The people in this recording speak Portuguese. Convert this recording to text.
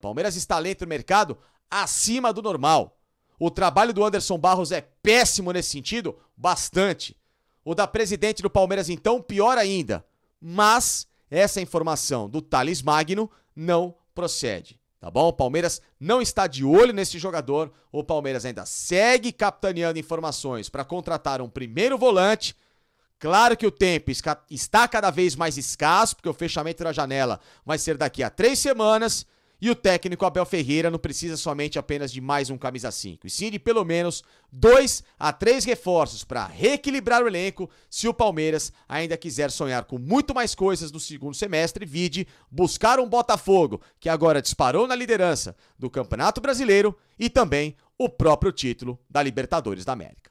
Palmeiras está lento no mercado acima do normal. O trabalho do Anderson Barros é péssimo nesse sentido, bastante. O da presidente do Palmeiras, então, pior ainda. Mas essa informação do Thales Magno não procede. Tá bom? O Palmeiras não está de olho nesse jogador. O Palmeiras ainda segue capitaneando informações para contratar um primeiro volante. Claro que o tempo está cada vez mais escasso, porque o fechamento da janela vai ser daqui a três semanas. E o técnico Abel Ferreira não precisa somente apenas de mais um camisa 5, e sim de pelo menos dois a três reforços para reequilibrar o elenco se o Palmeiras ainda quiser sonhar com muito mais coisas no segundo semestre, vide buscar um Botafogo, que agora disparou na liderança do Campeonato Brasileiro e também o próprio título da Libertadores da América.